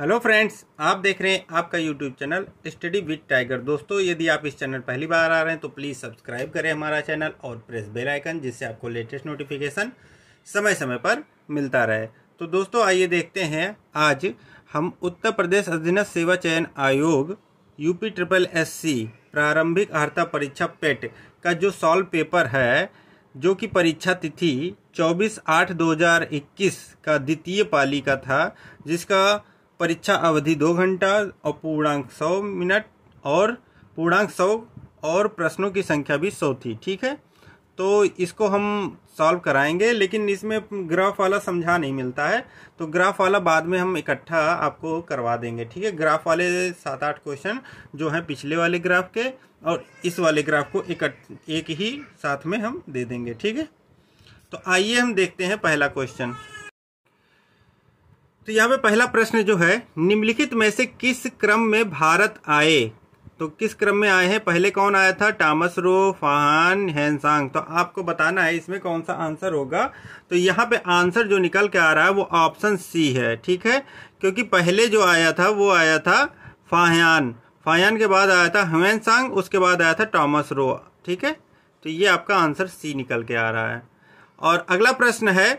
hello friends आप देख रहे हैं आपका YouTube channel study with tiger दोस्तों यदि आप इस चैनल पहली बार आ रहे हैं तो प्लीज़ सब्सक्राइब करें हमारा चैनल और प्रेस बेल आइकन जिससे आपको लेटेस्ट नोटिफिकेशन समय समय पर मिलता रहे तो दोस्तों आइए देखते हैं आज हम उत्तर प्रदेश अधीनस्थ सेवा चयन आयोग यूपी ट्रिपल एस प्रारंभिक अर्हता परीक्षा पेट का जो सॉल्व पेपर है जो कि परीक्षा तिथि 24 आठ 2021 का द्वितीय पाली का था जिसका परीक्षा अवधि दो घंटा और पूर्णांक सौ मिनट और पूर्णांक सौ और प्रश्नों की संख्या भी सौ थी ठीक है तो इसको हम सॉल्व कराएंगे लेकिन इसमें ग्राफ वाला समझा नहीं मिलता है तो ग्राफ वाला बाद में हम इकट्ठा आपको करवा देंगे ठीक है ग्राफ वाले सात आठ क्वेश्चन जो हैं पिछले वाले ग्राफ के और इस वाले ग्राफ को इकट्ठ एक, एक ही साथ में हम दे देंगे ठीक है तो आइए हम देखते हैं पहला क्वेश्चन तो यहाँ पे पहला प्रश्न जो है निम्नलिखित में से किस क्रम में भारत आए तो किस क्रम में आए हैं पहले कौन आया था टामस रो फाहान हैंसांग तो आपको बताना है इसमें कौन सा आंसर होगा तो यहाँ पे आंसर जो निकल के आ रहा है वो ऑप्शन सी है ठीक है क्योंकि पहले जो आया था वो आया था फाहयान फाहयान के बाद आया था हेनसांग उसके बाद आया था टॉमस रो ठीक है तो ये आपका आंसर सी निकल के आ रहा है और अगला प्रश्न है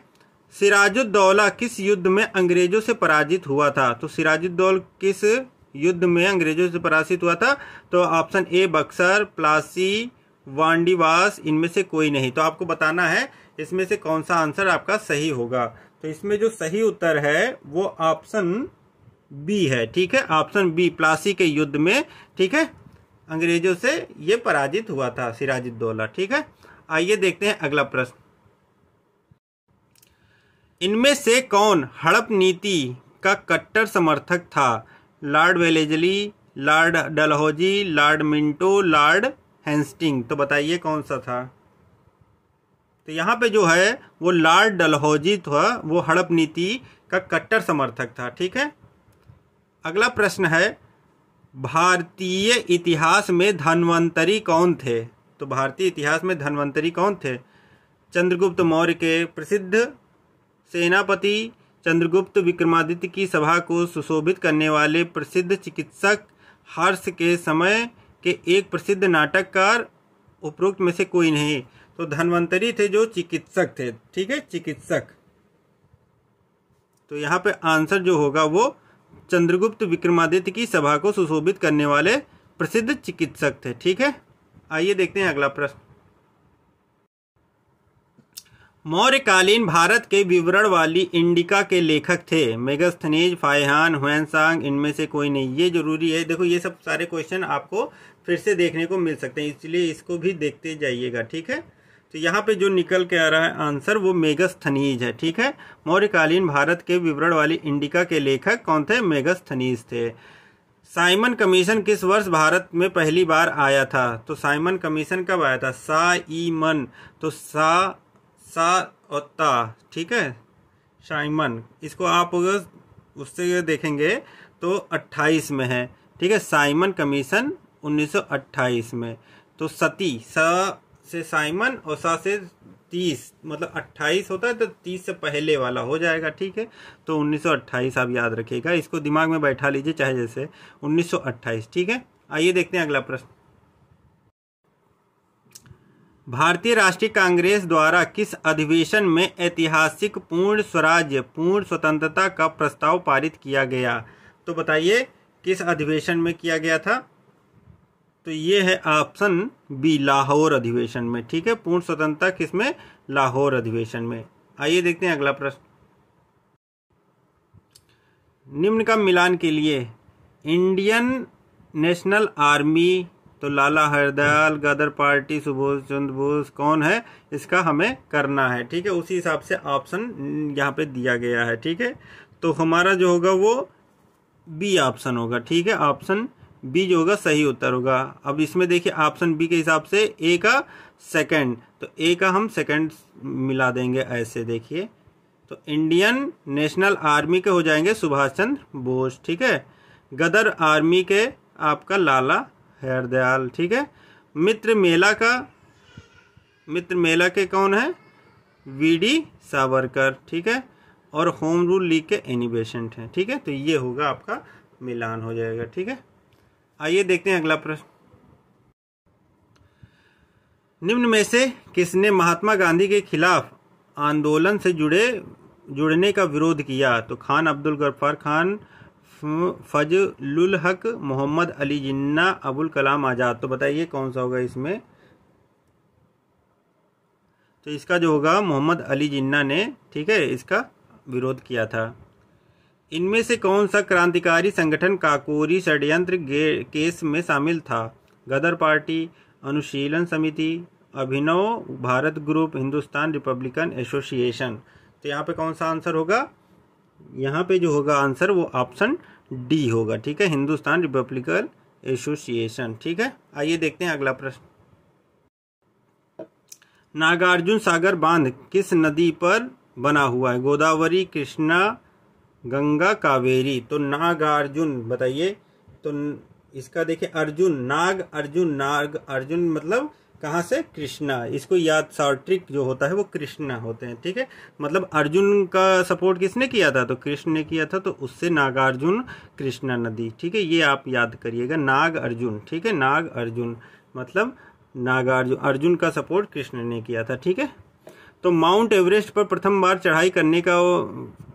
सिराजुद्दौला किस युद्ध में अंग्रेजों से पराजित हुआ था तो सिराजुद्दौल किस युद्ध में अंग्रेजों से पराजित हुआ था तो ऑप्शन ए बक्सर प्लासी वांडीवास इनमें से कोई नहीं तो आपको बताना है इसमें से कौन सा आंसर आपका सही होगा तो इसमें जो सही उत्तर है वो ऑप्शन बी है ठीक है ऑप्शन बी प्लासी के युद्ध में ठीक है अंग्रेजों से ये पराजित हुआ था सिराजुद्दौला ठीक है आइए देखते हैं अगला प्रश्न इनमें से कौन हड़प नीति का कट्टर समर्थक था lord Wellesley lord Dalhousie lord Minto lord Hastings तो बताइए कौन सा था तो यहाँ पे जो है वो लॉर्ड डलहौजी था वो हड़प नीति का कट्टर समर्थक था ठीक है अगला प्रश्न है भारतीय इतिहास में धन्वंतरी कौन थे तो भारतीय इतिहास में धन्वंतरी कौन थे चंद्रगुप्त मौर्य के प्रसिद्ध सेनापति चंद्रगुप्त विक्रमादित्य की सभा को सुशोभित करने वाले प्रसिद्ध चिकित्सक हर्ष के समय के एक प्रसिद्ध नाटककार उपरोक्त में से कोई नहीं तो धन्वंतरी थे जो चिकित्सक थे ठीक है चिकित्सक तो यहाँ पे आंसर जो होगा वो चंद्रगुप्त विक्रमादित्य की सभा को सुशोभित करने वाले प्रसिद्ध चिकित्सक थे ठीक है आइए देखते हैं अगला प्रश्न मौर्यकालीन भारत के विवरण वाली इंडिका के लेखक थे मेगस्थनीज फायहान हुसैनसांग इनमें से कोई नहीं ये जरूरी है देखो ये सब सारे क्वेश्चन आपको फिर से देखने को मिल सकते हैं इसलिए इसको भी देखते जाइएगा ठीक है तो यहाँ पे जो निकल के आ रहा है आंसर वो मेगस्थनीज है ठीक है मौर्यकालीन भारत के विवरण वाली इंडिका के लेखक कौन थे मेगस्थनीज थे साइमन कमीशन किस वर्ष भारत में पहली बार आया था तो साइमन कमीशन कब आया था सा ई मन तो सा सा और ता ठीक है साइमन इसको आप उससे देखेंगे तो 28 में है ठीक है साइमन कमीशन 1928 में तो सती सा से साइमन और सा से 30 मतलब 28 होता है तो 30 से पहले वाला हो जाएगा ठीक है तो 1928 आप याद रखिएगा इसको दिमाग में बैठा लीजिए चाहे जैसे 1928 ठीक है आइए देखते हैं अगला प्रश्न भारतीय राष्ट्रीय कांग्रेस द्वारा किस अधिवेशन में ऐतिहासिक पूर्ण स्वराज्य पूर्ण स्वतंत्रता का प्रस्ताव पारित किया गया तो बताइए किस अधिवेशन में किया गया था तो ये है ऑप्शन बी लाहौर अधिवेशन में ठीक है पूर्ण स्वतंत्रता किस में लाहौर अधिवेशन में आइए देखते हैं अगला प्रश्न निम्न का मिलान के लिए इंडियन नेशनल आर्मी तो लाला हरदयाल गदर पार्टी सुबोध चंद्र बोस कौन है इसका हमें करना है ठीक है उसी हिसाब से ऑप्शन यहाँ पे दिया गया है ठीक है तो हमारा जो होगा वो बी ऑप्शन होगा ठीक है ऑप्शन बी जो होगा सही उत्तर होगा अब इसमें देखिए ऑप्शन बी के हिसाब से ए का सेकंड तो ए का हम सेकंड मिला देंगे ऐसे देखिए तो इंडियन नेशनल आर्मी के हो जाएंगे सुभाष चंद्र बोस ठीक है गदर आर्मी के आपका लाला खैर दयाल ठीक है मित्र मेला का मित्र मेला के कौन है वी डी सावरकर ठीक है और होम रूल लीग के एनिबेशेंट हैं ठीक है तो ये होगा आपका मिलान हो जाएगा ठीक है आइए देखते हैं अगला प्रश्न निम्न में से किसने महात्मा गांधी के खिलाफ आंदोलन से जुड़े जुड़ने का विरोध किया तो खान अब्दुल गफ्फार खान फजलुल हक मोहम्मद अली जिन्ना अबुल कलाम आज़ाद तो बताइए कौन सा होगा इसमें तो इसका जो होगा मोहम्मद अली जिन्ना ने ठीक है इसका विरोध किया था इनमें से कौन सा क्रांतिकारी संगठन काकोरी षड्यंत्र केस में शामिल था गदर party Anushilan Samiti Abhinav Bharat group Hindustan Republican Association तो यहाँ पे कौन सा आंसर होगा यहाँ पे जो होगा आंसर वो ऑप्शन डी होगा ठीक है हिंदुस्तान रिपब्लिकल एसोसिएशन ठीक है आइए देखते हैं अगला प्रश्न नागार्जुन सागर बांध किस नदी पर बना हुआ है गोदावरी कृष्णा गंगा कावेरी तो नागार्जुन बताइए तो इसका देखिए अर्जुन नाग अर्जुन नाग अर्जुन मतलब कहाँ से कृष्णा इसको याद सार्ट्रिक जो होता है वो कृष्णा होते हैं ठीक है मतलब अर्जुन का सपोर्ट किसने किया था तो कृष्ण ने किया था तो उससे नागार्जुन कृष्णा नदी ठीक है ये आप याद करिएगा नाग अर्जुन ठीक है नाग अर्जुन मतलब नागार्जुन अर्जुन का सपोर्ट कृष्ण ने किया था ठीक है तो माउंट एवरेस्ट पर प्रथम बार चढ़ाई करने का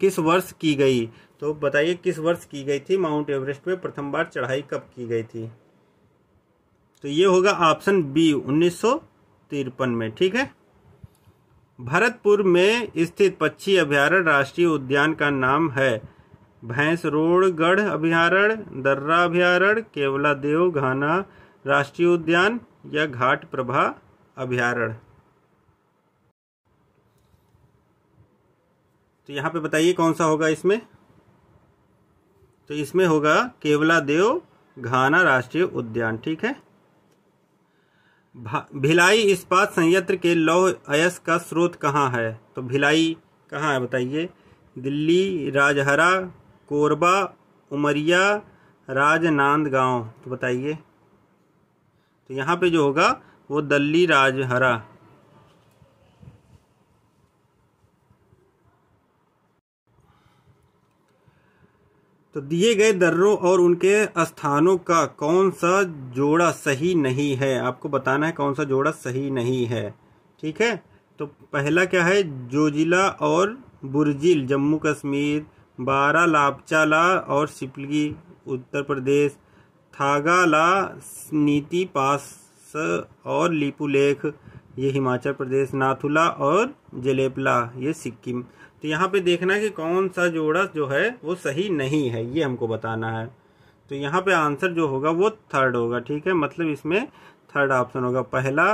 किस वर्ष की गई तो बताइए किस वर्ष की गई थी माउंट एवरेस्ट पर प्रथम बार चढ़ाई कब की गई थी तो ये होगा ऑप्शन बी उन्नीस में ठीक है भरतपुर में स्थित पक्षी अभ्यारण्य राष्ट्रीय उद्यान का नाम है भैंस रोडगढ़ अभ्यारण्य दर्रा अभ्यारण्य केवला देव घाना राष्ट्रीय उद्यान या घाट प्रभा अभ्यारण्य तो यहाँ पे बताइए कौन सा होगा इसमें तो इसमें होगा केवला देव घाना राष्ट्रीय उद्यान ठीक है भिलाई इस्पात संयंत्र के लौह अयस का स्रोत कहाँ है तो भिलाई कहाँ है बताइए दिल्ली राजहरा कोरबा उमरिया राजनांदगांव तो बताइए तो यहाँ पे जो होगा वो दिल्ली राजहरा तो दिए गए दर्रों और उनके स्थानों का कौन सा जोड़ा सही नहीं है आपको बताना है कौन सा जोड़ा सही नहीं है ठीक है तो पहला क्या है जोजिला और बुरजिल जम्मू कश्मीर बारा लापचाला और सिपली उत्तर प्रदेश थागाला नीति पास और लिपुलेख ये हिमाचल प्रदेश नाथुला और जलेपला ये सिक्किम तो यहाँ पे देखना कि कौन सा जोड़ा जो है वो सही नहीं है ये हमको बताना है तो यहाँ पे आंसर जो होगा वो थर्ड होगा ठीक है मतलब इसमें थर्ड ऑप्शन होगा पहला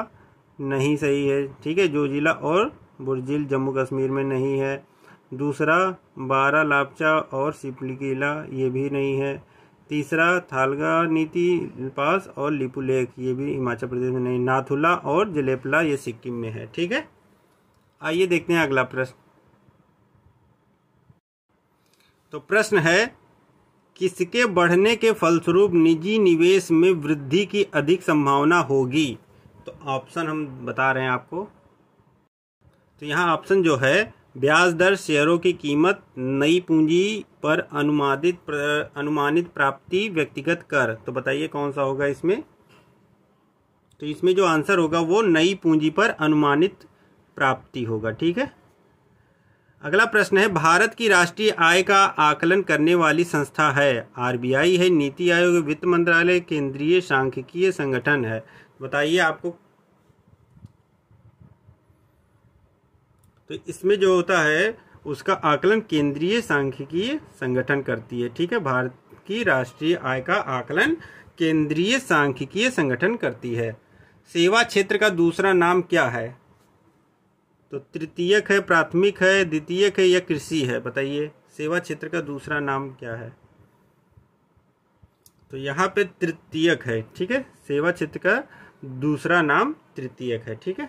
नहीं सही है ठीक है जो जिला और बुरजिल जम्मू कश्मीर में नहीं है दूसरा बारा लापचा और सिपली किला ये भी नहीं है तीसरा थालगा नीति पास और लिपू लेक ये भी हिमाचल प्रदेश में नहीं नाथुला और जलेपला ये सिक्किम में है ठीक है आइए देखते हैं अगला प्रश्न तो प्रश्न है किसके बढ़ने के फलस्वरूप निजी निवेश में वृद्धि की अधिक संभावना होगी तो ऑप्शन हम बता रहे हैं आपको तो यहाँ ऑप्शन जो है ब्याज दर शेयरों की कीमत नई पूंजी पर अनुमादित प्र, अनुमानित प्राप्ति व्यक्तिगत कर तो बताइए कौन सा होगा इसमें तो इसमें जो आंसर होगा वो नई पूंजी पर अनुमानित प्राप्ति होगा ठीक है अगला प्रश्न है भारत की राष्ट्रीय आय का आकलन करने वाली संस्था है आरबीआई है नीति आयोग वित्त मंत्रालय केंद्रीय सांख्यिकीय संगठन है बताइए आपको तो इसमें जो होता है उसका आकलन केंद्रीय सांख्यिकीय संगठन करती है ठीक है भारत की राष्ट्रीय आय का आकलन केंद्रीय सांख्यिकीय संगठन करती है सेवा क्षेत्र का दूसरा नाम क्या है तो तृतीयक है प्राथमिक है द्वितीयक है या कृषि है बताइए सेवा क्षेत्र का दूसरा नाम क्या है तो यहाँ पे तृतीयक है ठीक है सेवा क्षेत्र का दूसरा नाम तृतीयक है ठीक है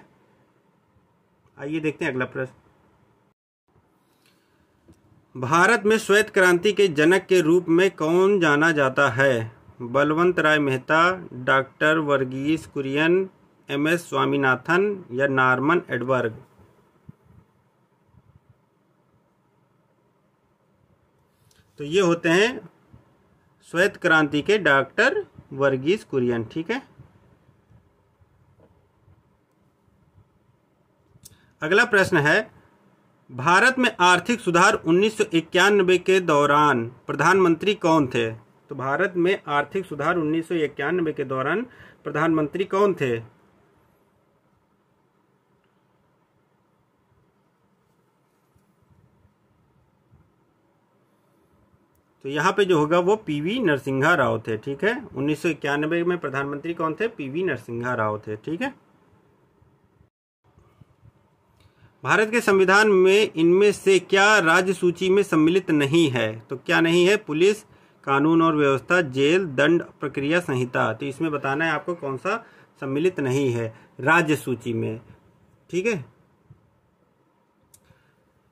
आइए देखते हैं अगला प्रश्न भारत में श्वेत क्रांति के जनक के रूप में कौन जाना जाता है Balwant Rai Mehta doctor Verghese Kurien M S Swaminathan या नार्मन एडवर्ग तो ये होते हैं श्वेत क्रांति के डॉक्टर वर्गीज कुरियन ठीक है अगला प्रश्न है भारत में आर्थिक सुधार उन्नीस के दौरान प्रधानमंत्री कौन थे तो भारत में आर्थिक सुधार उन्नीस के दौरान प्रधानमंत्री कौन थे तो यहाँ पे जो होगा वो पीवी नरसिंहा राव थे ठीक है उन्नीस में प्रधानमंत्री कौन थे पीवी नरसिंहा राव थे ठीक है भारत के संविधान में इनमें से क्या राज्य सूची में सम्मिलित नहीं है तो क्या नहीं है पुलिस कानून और व्यवस्था जेल दंड प्रक्रिया संहिता तो इसमें बताना है आपको कौन सा सम्मिलित नहीं है राज्य सूची में ठीक है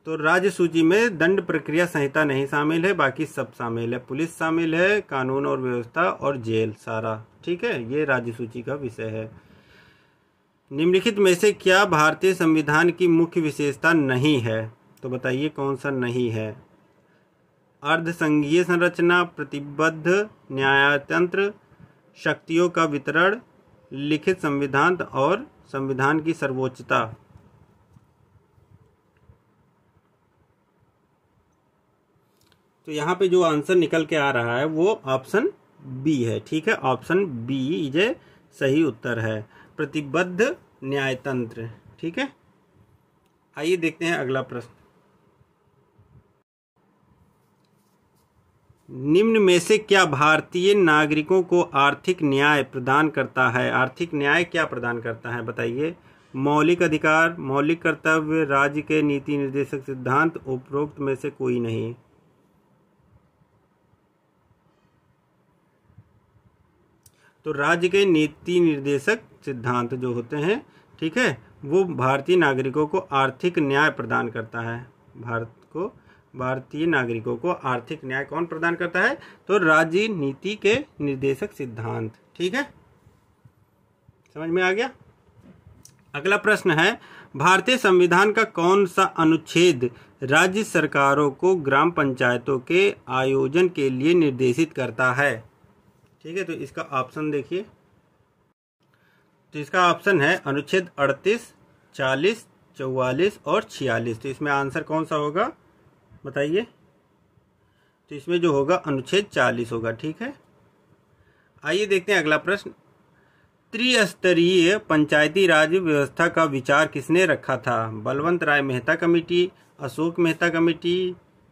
तो राज्य सूची में दंड प्रक्रिया संहिता नहीं शामिल है बाकी सब शामिल है पुलिस शामिल है कानून और व्यवस्था और जेल सारा ठीक है ये राज्य सूची का विषय है निम्नलिखित में से क्या भारतीय संविधान की मुख्य विशेषता नहीं है तो बताइए कौन सा नहीं है अर्धसंघीय संरचना प्रतिबद्ध न्यायतंत्र शक्तियों का वितरण लिखित संविधान और संविधान की सर्वोच्चता तो यहाँ पे जो आंसर निकल के आ रहा है वो ऑप्शन बी है ठीक है ऑप्शन बी ये सही उत्तर है प्रतिबद्ध न्यायतंत्र ठीक है आइए देखते हैं अगला प्रश्न निम्न में से क्या भारतीय नागरिकों को आर्थिक न्याय प्रदान करता है आर्थिक न्याय क्या प्रदान करता है बताइए मौलिक अधिकार मौलिक कर्तव्य राज्य के नीति निर्देशक सिद्धांत उपरोक्त में से कोई नहीं तो राज्य के नीति निर्देशक सिद्धांत जो होते हैं ठीक है वो भारतीय नागरिकों को आर्थिक न्याय प्रदान करता है भारत को भारतीय नागरिकों को आर्थिक न्याय कौन प्रदान करता है तो राज्य नीति के निर्देशक सिद्धांत ठीक है समझ में आ गया अगला प्रश्न है भारतीय संविधान का कौन सा अनुच्छेद राज्य सरकारों को ग्राम पंचायतों के आयोजन के लिए निर्देशित करता है ठीक है तो इसका ऑप्शन देखिए तो इसका ऑप्शन है अनुच्छेद 38, 40, 44 और 46 तो इसमें आंसर कौन सा होगा बताइए तो इसमें जो होगा अनुच्छेद 40 होगा ठीक है आइए देखते हैं अगला प्रश्न त्रिस्तरीय पंचायती राज व्यवस्था का विचार किसने रखा था Balwant Rai Mehta committee Ashok Mehta committee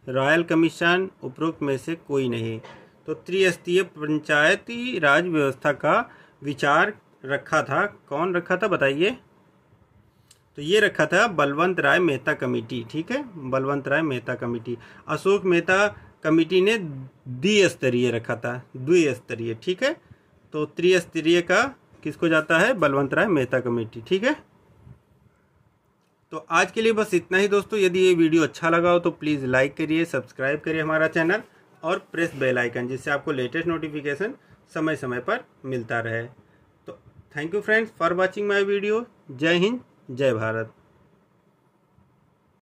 royal commission उपरोक्त में से कोई नहीं तो त्रिस्तरीय पंचायती राज व्यवस्था का विचार रखा था कौन रखा था बताइए तो ये रखा था बलवंत राय मेहता कमेटी ठीक है बलवंत राय मेहता कमेटी अशोक मेहता कमेटी ने द्विस्तरीय रखा था द्विस्तरीय ठीक है तो त्रिस्तरीय का किसको जाता है बलवंत राय मेहता कमेटी ठीक है तो आज के लिए बस इतना ही दोस्तों यदि ये वीडियो अच्छा लगा हो तो प्लीज़ लाइक करिए सब्सक्राइब करिए हमारा चैनल और प्रेस बेल आइकन जिससे आपको लेटेस्ट नोटिफिकेशन समय समय पर मिलता रहे तो thank you friends for watching my video जय हिंद जय भारत